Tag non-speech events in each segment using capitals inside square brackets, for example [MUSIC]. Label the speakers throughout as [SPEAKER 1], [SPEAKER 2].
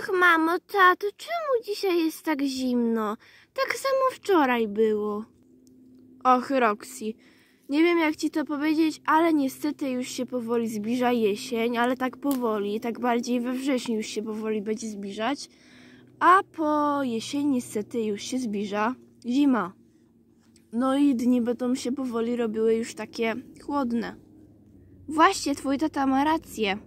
[SPEAKER 1] Ach, tak, mamo, tato, czemu dzisiaj jest tak zimno? Tak samo wczoraj było. Och, Roxy, nie wiem jak ci to powiedzieć, ale niestety już się powoli zbliża jesień, ale tak powoli, tak bardziej we wrześniu już się powoli będzie zbliżać, a po jesieni niestety już się zbliża zima. No i dni będą się powoli robiły już takie chłodne. Właśnie, twój tata ma rację.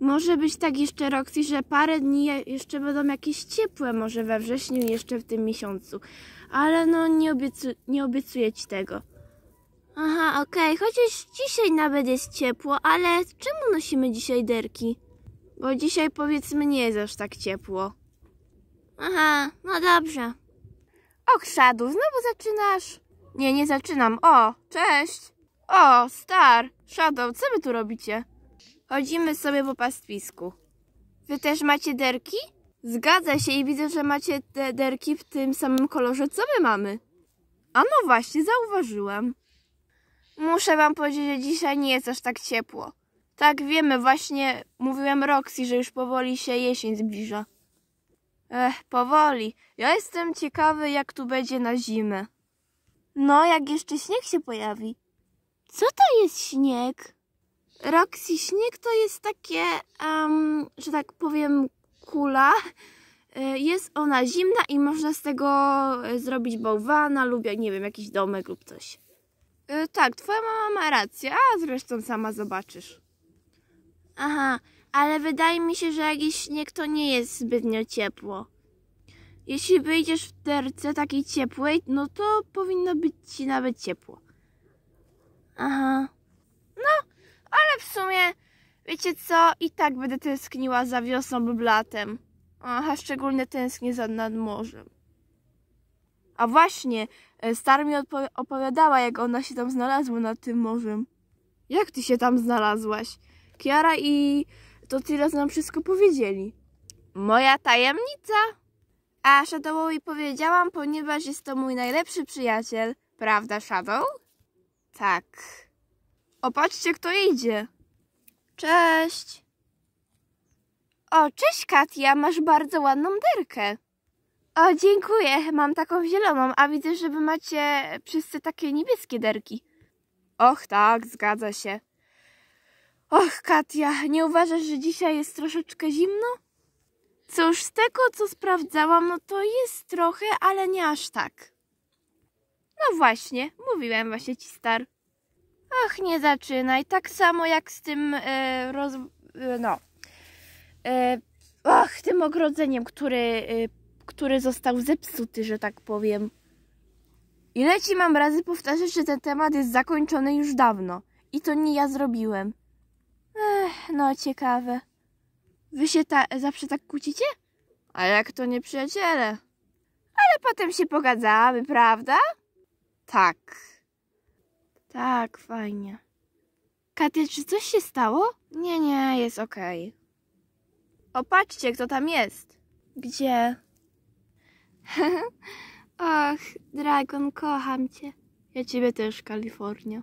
[SPEAKER 1] Może być tak jeszcze, Roxy, że parę dni jeszcze będą jakieś ciepłe, może we wrześniu jeszcze w tym miesiącu. Ale no, nie, obiecu nie obiecuję Ci tego. Aha, okej, okay. chociaż dzisiaj nawet jest ciepło, ale czemu nosimy dzisiaj derki? Bo dzisiaj powiedzmy nie jest aż tak ciepło. Aha, no dobrze. O, Krzadu, znowu zaczynasz? Nie, nie zaczynam. O, cześć. O, Star, Shadow, co wy tu robicie? Chodzimy sobie po pastwisku. Wy też macie derki? Zgadza się i widzę, że macie te derki w tym samym kolorze, co my mamy. A no właśnie, zauważyłam. Muszę wam powiedzieć, że dzisiaj nie jest aż tak ciepło. Tak, wiemy, właśnie mówiłem Roxy, że już powoli się jesień zbliża. Ech, powoli. Ja jestem ciekawy, jak tu będzie na zimę. No, jak jeszcze śnieg się pojawi. Co to jest śnieg? Roxy Śnieg to jest takie, um, że tak powiem, kula. E, jest ona zimna i można z tego e, zrobić bałwana lub, nie wiem, jakiś domek lub coś. E, tak, twoja mama ma rację, a zresztą sama zobaczysz. Aha, ale wydaje mi się, że jakiś śnieg to nie jest zbytnio ciepło. Jeśli wyjdziesz w terce takiej ciepłej, no to powinno być ci nawet ciepło. wiecie co? I tak będę tęskniła za wiosną lub latem. Aha, szczególnie tęsknię za nad morzem. A właśnie, e, Star mi opowiadała, jak ona się tam znalazła nad tym morzem. Jak ty się tam znalazłaś? Kiara i to tyle nam wszystko powiedzieli. Moja tajemnica! A Shadowowi powiedziałam, ponieważ jest to mój najlepszy przyjaciel. Prawda, Shadow? Tak. Opatrzcie, kto idzie. Cześć. O, cześć Katia, masz bardzo ładną derkę. O, dziękuję, mam taką zieloną, a widzę, że wy macie wszyscy takie niebieskie derki. Och, tak, zgadza się. Och, Katia, nie uważasz, że dzisiaj jest troszeczkę zimno? Cóż, z tego co sprawdzałam, no to jest trochę, ale nie aż tak. No właśnie, mówiłem właśnie ci, star. Ach, nie zaczynaj. Tak samo jak z tym e, roz... E, no. E, ach, tym ogrodzeniem, który, e, który został zepsuty, że tak powiem. Ile ci mam razy powtarzać, że ten temat jest zakończony już dawno. I to nie ja zrobiłem. Ech, no ciekawe. Wy się ta, zawsze tak kłócicie? A jak to nie przyjaciele? Ale potem się pogadzamy, prawda? Tak. Tak, fajnie. Katia, czy coś się stało? Nie, nie, jest okej. Okay. Opatrzcie, kto tam jest. Gdzie? [LAUGHS] Och, Dragon, kocham cię. Ja ciebie też, Kalifornia.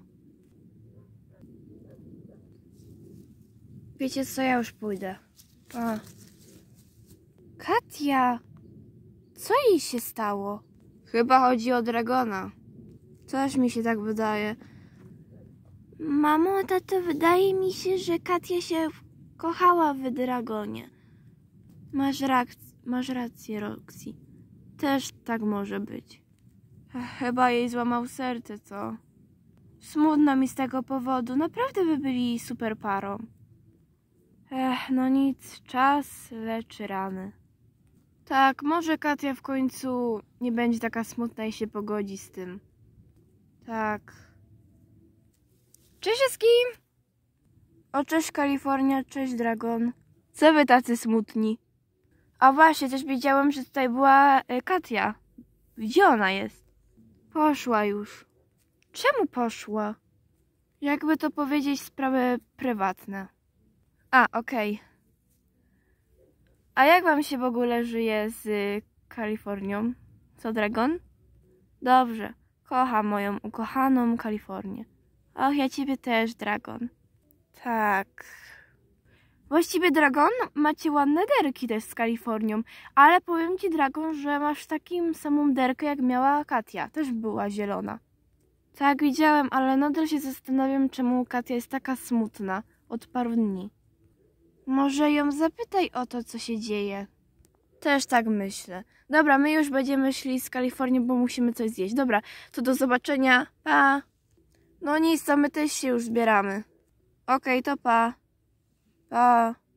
[SPEAKER 1] Wiecie co, ja już pójdę. A. Katia! Co jej się stało? Chyba chodzi o Dragona. Coś mi się tak wydaje. Mamo, tato, wydaje mi się, że Katia się kochała w Dragonie. Masz, masz rację, Roxy. Też tak może być. Chyba jej złamał serce, co? Smutno mi z tego powodu. Naprawdę by byli super parą. Ech, no nic, czas leczy rany. Tak, może Katia w końcu nie będzie taka smutna i się pogodzi z tym. Tak. Cześć wszystkim! O cześć Kalifornia, cześć Dragon. Co wy tacy smutni? A właśnie, też wiedziałem, że tutaj była e, Katia. Gdzie ona jest? Poszła już. Czemu poszła? Jakby to powiedzieć, sprawy prywatne. A, okej. Okay. A jak wam się w ogóle żyje z e, Kalifornią? Co, Dragon? Dobrze. Kocham moją ukochaną Kalifornię. Och, ja ciebie też, Dragon. Tak. Właściwie, Dragon, macie ładne derki też z Kalifornią, ale powiem ci, Dragon, że masz takim samą derkę, jak miała Katia. Też była zielona. Tak, widziałem, ale nadal się zastanawiam, czemu Katia jest taka smutna od paru dni. Może ją zapytaj o to, co się dzieje. Też tak myślę. Dobra, my już będziemy szli z Kalifornii, bo musimy coś zjeść. Dobra, to do zobaczenia. Pa! No nic, to my też się już zbieramy. Okej, okay, to pa. Pa.